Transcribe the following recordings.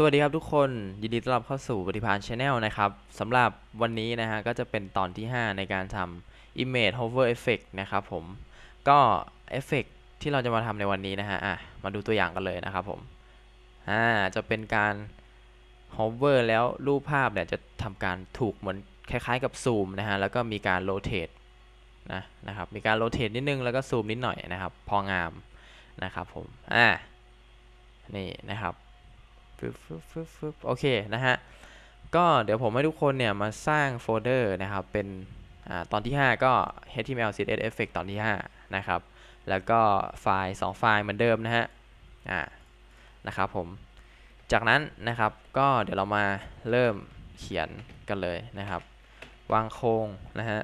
สวัสดีครับทุกคน ยินดีต้อนรับเข้าสู่ปฏิพานชาแนลนะครับสำหรับวันนี้นะฮะ ก็จะเป็นตอนที่ 5 ในการทำ Image Hover Effect นะครับผมก็เอฟเฟกที่เราจะมาทำในวันนี้นะฮะะมาดูตัวอย่างกันเลยนะครับผมจะเป็นการ Hover แล้วรูปภาพเนี่ย จะทำการถูกเหมือนคล้ายๆ กับซูมนะฮะ แล้วก็มีการโรเตทนะนะครับ มีการโรเตทนิดนึงแล้วก็ซูมนิดหน่อยนะครับพองามนะครับผมอ่านี่นะครับฟึบฟึบฟึบฟึบโอเคนะฮะ ก็เดี๋ยวผมให้ทุกคนเนี่ยมาสร้างโฟลเดอร์นะครับเป็นตอนที่ 5 ก็ html css effect ตอนที่ 5 นะครับ แล้วก็ไฟล์ 2 ไฟล์เหมือนเดิมนะฮะ อ่านะครับผม จากนั้นนะครับก็เดี๋ยวเรามาเริ่มเขียนกันเลยนะครับ วางโครงนะฮะ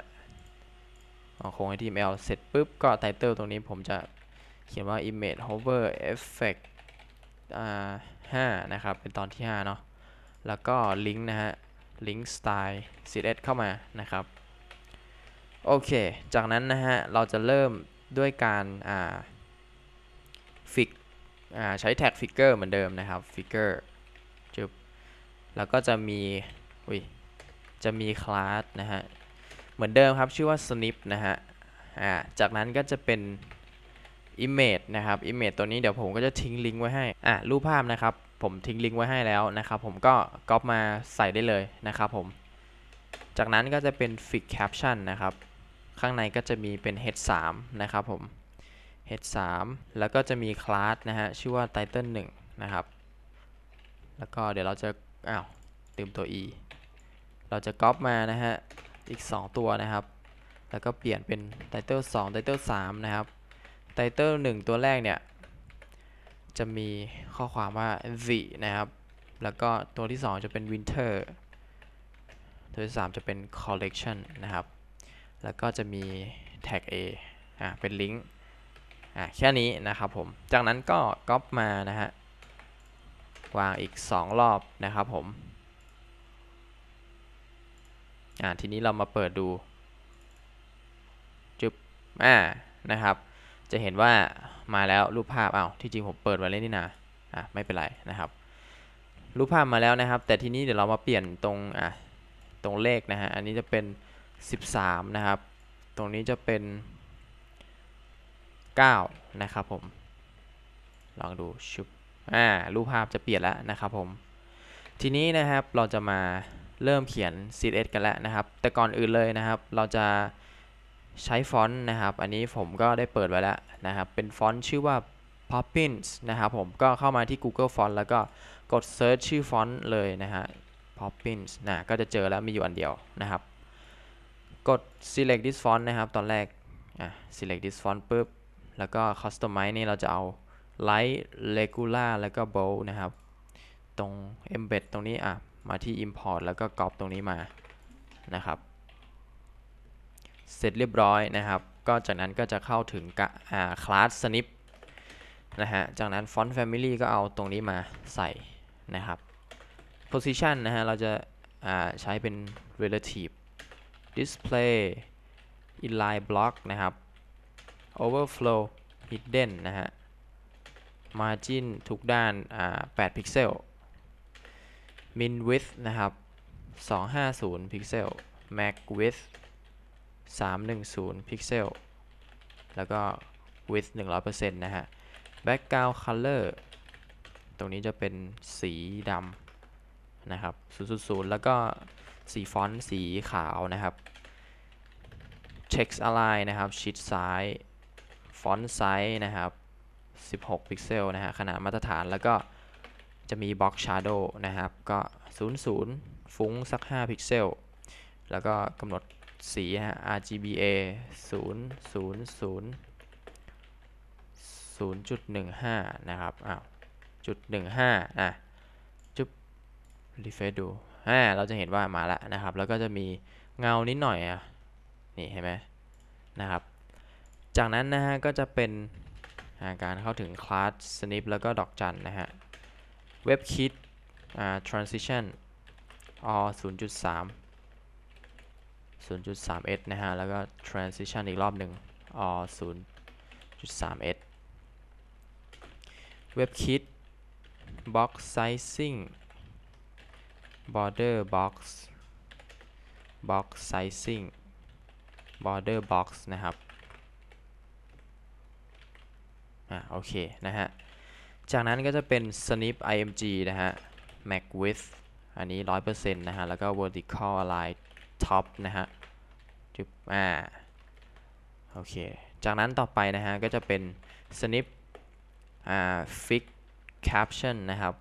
วางโครง html เสร็จปุ๊บก็ไตเติลตรงนี้ผมจะเขียนว่า image hover effect ห้านะครับ เป็นตอนที่ 5 เนาะแล้วก็ ลิงก์นะฮะลิงก์สไตล์ CSS เข้ามานะครับ โอเค จากนั้นนะฮะเราจะเริ่มด้วยการอ่าฟิกใช้แท็กฟิกเกอร์เหมือนเดิม นะครับฟิกเกอร์จุบแล้วก็จะมี อุ้ยจะมีคลาส นะฮะ เหมือนเดิม ครับ ชื่อว่า snip นะฮะอ่าจากนั้นก็จะเป็น image นะครับ image ตัวนี้เดี๋ยวผมก็จะทิ้งลิงก์ไว้ให้อ่ะรูปภาพนะครับ ผมทิ้งลิงก์ไว้ให้แล้วนะครับผมก็ก๊อปมาใส่ได้เลยนะครับผม จากนั้นก็จะเป็น fix caption นะครับ ข้างในก็จะมีเป็น h 3นะครับ ผม h 3แล้วก็จะมีคลาสนะฮะ ชื่อว่า title 1 นะครับ แล้วก็เดี๋ยวเราจะ อ้าวลืมตัว e เราจะก๊อปมานะฮะ อีก 2 ตัวนะครับ แล้วก็เปลี่ยนเป็น title 2 title 3 นะครับไตเติลหนึ่งตัวแรกเนี่ย จะมีข้อความว่า z นะครับ แล้วก็ตัวที่ 2 จะเป็น winter ตัวที่ 3 จะเป็น collection นะครับ แล้วก็จะมีแท็ก a อ่ะเป็นลิงก์ อ่ะแค่นี้นะครับผม จากนั้นก็ก๊อปมานะฮะ วางอีก 2 รอบนะครับผม อ่า ทีนี้เรามาเปิดดู จุ๊บอ่านะครับจะเห็นว่ามาแล้วรูปภาพอา้าวที่จริงผมเปิดไว้เลยนี่นะอ่ะไม่เป็นไรนะครับ รูปภาพมาแล้วนะครับ แต่ทีนี้เดี๋ยวเรามาเปลี่ยนตรงอ่ะตรงเลขนะฮะอันนี้จะเป็น 13 นะครับ ตรงนี้จะเป็น 9 นะครับผมลองดูชุบอ่ารูปภาพจะเปลี่ยนแล้วนะครับผม ทีนี้นะครับเราจะมาเริ่มเขียน CSS กันแล้วนะครับ แต่ก่อนอื่นเลยนะครับเราจะใช้ฟอนต์นะครับ อันนี้ผมก็ได้เปิดไว้แล้วนะครับ เป็นฟอนต์ชื่อว่า Poppins นะครับ ผมก็เข้ามาที่ Google Font แล้วก็กด Search ชื่อฟอนต์เลยนะฮะ Poppins นะ ก็จะเจอแล้วมีอยู่อันเดียวนะครับ กด select this font นะครับ ตอนแรกอ่ะ select this font ปุ๊บ แล้วก็ customize นี่เราจะเอา light regular แล้วก็ bold นะครับ ตรง embed ตรงนี้อ่ะ มาที่ import แล้วก็ copy ตรงนี้มานะครับเสร็จเรียบร้อยนะครับ ก็จากนั้นก็จะเข้าถึงกคลาสสนิปนะฮะ จากนั้น Font Family ก็เอาตรงนี้มาใส่นะครับ Position นะฮะ เราจะใช้เป็น relative display inline block นะครับ overflow hidden นะฮะ margin ทุกด้าน8พิกเซล min width นะครับ 250พิกเซล max width 310พิกเซล แล้วก็ width 100%นะฮะ background color ตรงนี้จะเป็นสีดำนะครับ000แล้วก็สีฟอนต์สีขาวนะครับ text align นะครับชิดซ้ายฟอนต์ไซส์นะครับ16พิกเซลนะฮะขนาดมาตรฐาน แล้วก็จะมี box shadow นะครับก็00ฟุ้งสัก5พิกเซล แล้วก็กำหนดสีฮะ RGBA 0 0 0 0.15 นะครับ อ้าวจุดหนอ่ะจุ๊บรีเฟรชดูอ่าเราจะเห็นว่ามาแล้วนะครับ แล้วก็จะมีเงานิดหน่อยอ่ะ นี่เห็นไหม นะครับ จากนั้นนะฮะ ก็จะเป็น การเข้าถึงคลาสสนิปแล้วก็ดอกจันนะฮะว็บคิดอ่า transition ุดส0.3 0.3s นะฮะ แล้วก็ transition อีกรอบหนึ่งออ 0.3s webkit box sizing border box box sizing border box นะครับ อ่ะโอเคนะฮะ จากนั้นก็จะเป็น snip img นะฮะ mac width อันนี้ 100%นะฮะ แล้วก็ vertical align ท็อปนะฮะจุบอ่าโอเค จากนั้นต่อไปนะฮะก็จะเป็น snip อ่า fix caption นะครับ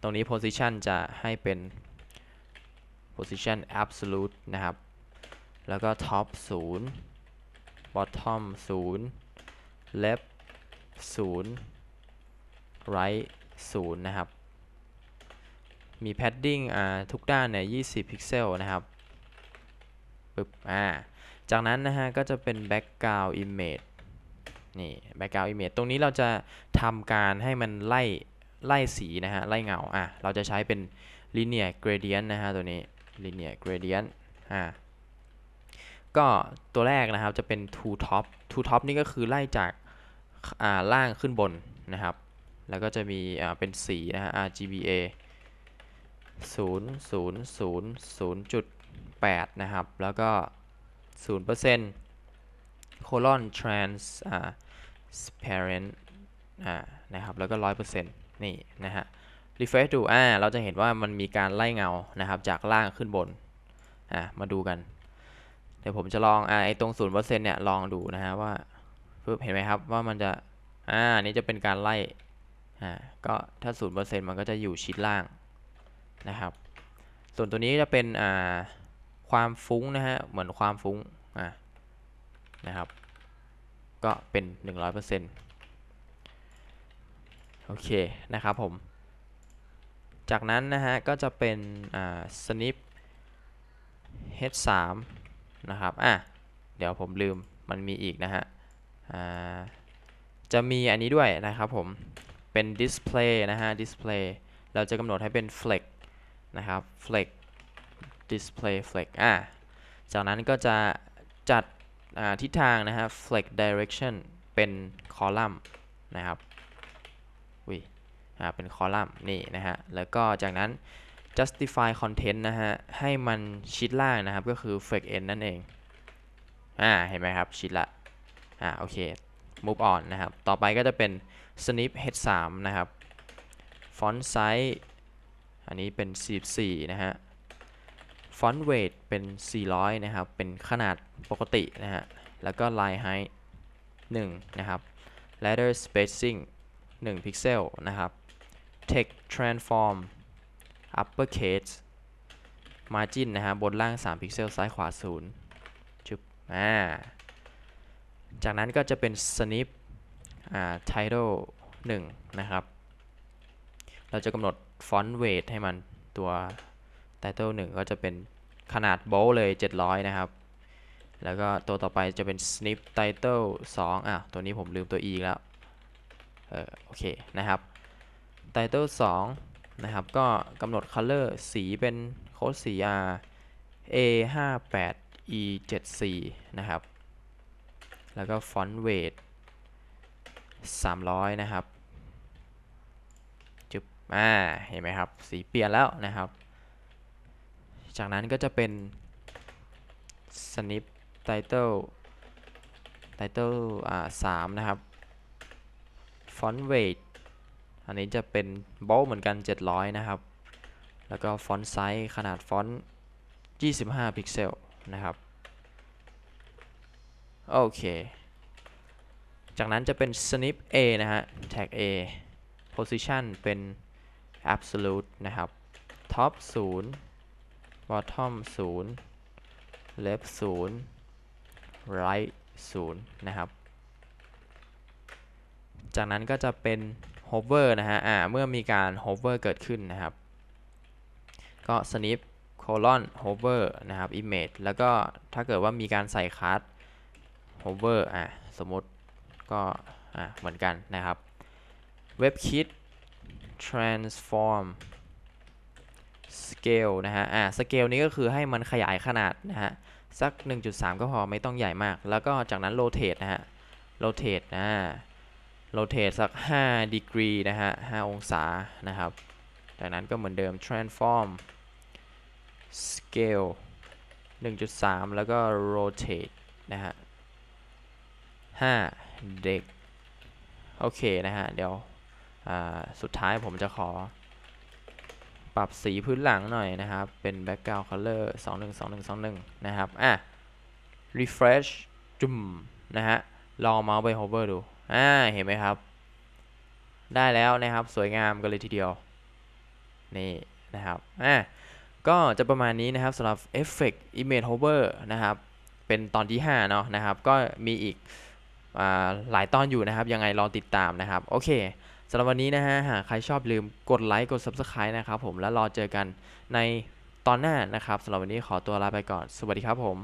ตรงนี้ position จะให้เป็น position absolute นะครับ แล้วก็ top 0 bottom 0 left 0 right 0 นะครับมีแพดดิ้งอ่า ทุกด้าน เนี่ย 20 พิกเซล นะครับปึ๊บ อ่า จากนั้น นะฮะ ก็จะเป็น background image นี่ background image ตรงนี้เราจะทำการให้มันไล่ ไล่สี นะฮะ ไล่เงา อ่ะ เราจะใช้เป็น linear gradient นะฮะ ตัวนี้ linear gradient อ่า ก็ตัวแรกนะครับ จะเป็น t o top t o top นี่ก็คือไล่จาก อ่า ล่างขึ้นบนนะครับ แล้วก็จะมี อ่า เป็นสี นะฮะ RGBA 0.8 นะครับ แล้วก็ 0% colon transparent นะครับ แล้วก็ 100%นี่นะฮะ refresh ดูอ่า เราจะเห็นว่ามันมีการไล่เงา นะครับ จากล่างขึ้นบน อ่ามาดูกัน เดี๋ยวผมจะลอง อ่า ไอตรง 0%เนี่ย ลองดูนะฮะ ว่าปึ๊บเห็นไหมครับ ว่ามันจะ อ่า นี่จะเป็นการไล่ อ่า ก็ ถ้า 0%มันก็จะอยู่ชิดล่างนะครับ ส่วนตัวนี้จะเป็นความฟุ้งนะฮะ เหมือนความฟุ้งะนะครับ ก็เป็น 100%โอเคนะครับผม จากนั้นนะฮะ ก็จะเป็นอนา snip h3 นะครับ อ่ะ เดี๋ยวผมลืมมันมีอีกนะฮะ จะมีอันนี้ด้วยนะครับผม เป็น display นะฮะ display เราจะกำหนดให้เป็น flex นะครับ flex display flex อ่า จากนั้นก็จะจัดทิศทางนะฮะ flex direction เป็นคอลัมน์นะครับวิอ่า เป็นคอลัมน์นี่นะฮะ แล้วก็จากนั้น justify content นะฮะ ให้มันชิดล่างนะครับ ก็คือ flex end นั่นเอง อ่า เห็นไหมครับ ชิดละ อ่า โอเค move on นะครับ ต่อไปก็จะเป็น snip h 3นะครับ font size อันนี้เป็น 44 นะฮะฟอนต์เวทเป็น 400 นะครับ เป็นขนาดปกตินะฮะ แล้วก็ line height 1 นะครับ l e t t e r spacing 1 พิกเซลนะครับ text transform uppercase margin นะฮะ บนล่าง 3 พิกเซล ซ้ายขวา 0จุบอ่าจากนั้นก็จะเป็น snip อ่า title 1 นะครับเราจะกำหนดฟอนต์เวทให้มันตัว title 1 ก็จะเป็นขนาดโบลเลย 700 นะครับ แล้วก็ตัวต่อไปจะเป็น snip title 2อ่ะตัวนี้ผมลืมตัว e แล้ว เออโอเคนะครับ title 2นะครับก็กำหนด color สีเป็นโค้ดสี r a 5 8 e 7 4นะครับ แล้วก็ฟอนต์เวท300 นะครับมาเห็นไหมครับ สีเปลี่ยนแล้วนะครับ จากนั้นก็จะเป็น snip title title อ่าสามนะครับ font weight อันนี้จะเป็น bold เหมือนกัน 700 นะครับ แล้วก็ฟอนต์ไซส์ขนาดฟอนต์25พิกเซลนะครับ โอเค จากนั้นจะเป็น snip a นะฮะ tag a position เป็น absolute นะครับ top 0 bottom 0 left 0 right 0 นะครับ จากนั้นก็จะเป็น hover นะฮะ อ่า เมื่อมีการ hover เกิดขึ้นนะครับ ก็ snip colon hover นะครับ image แล้วก็ ถ้าเกิดว่ามีการใส่คัส hover อ่ะสมมติ ก็ อ่ะเหมือนกันนะครับ Webkit transform scale นะฮะ อ่า scale นี้ก็คือให้มันขยายขนาดนะฮะ สัก 1.3 ก็พอ ไม่ต้องใหญ่มาก แล้วก็จากนั้น rotate นะฮะ rotate นะ rotate สัก5 degree นะฮะ 5 องศานะครับ จากนั้นก็เหมือนเดิม transform scale 1.3 แล้วก็ rotate นะฮะ 5 เด็ก โอเค นะฮะ เดี๋ยวสุดท้ายผมจะขอปรับสีพื้นหลังหน่อยนะครับ เป็น background color 212121 นะครับ อ่ะ refresh จุ่มนะฮะลองเมาส์ไป hover ดู อ่าเห็นไหมครับ ได้แล้วนะครับสวยงามกันเลยทีเดียว นี่นะครับ อ่ะ ก็จะประมาณนี้นะครับสำหรับ effect image hover นะครับ เป็นตอนที่5เนาะนะครับ ก็มีอีกหลายตอนอยู่นะครับ ยังไงลองติดตามนะครับโอเคสำหรับวันนี้นะฮะหากใครชอบลืมกดไลค์กด Subscribe นะครับผมแล้วรอเจอกันในตอนหน้านะครับสำหรับวันนี้ขอตัวลาไปก่อนสวัสดีครับผม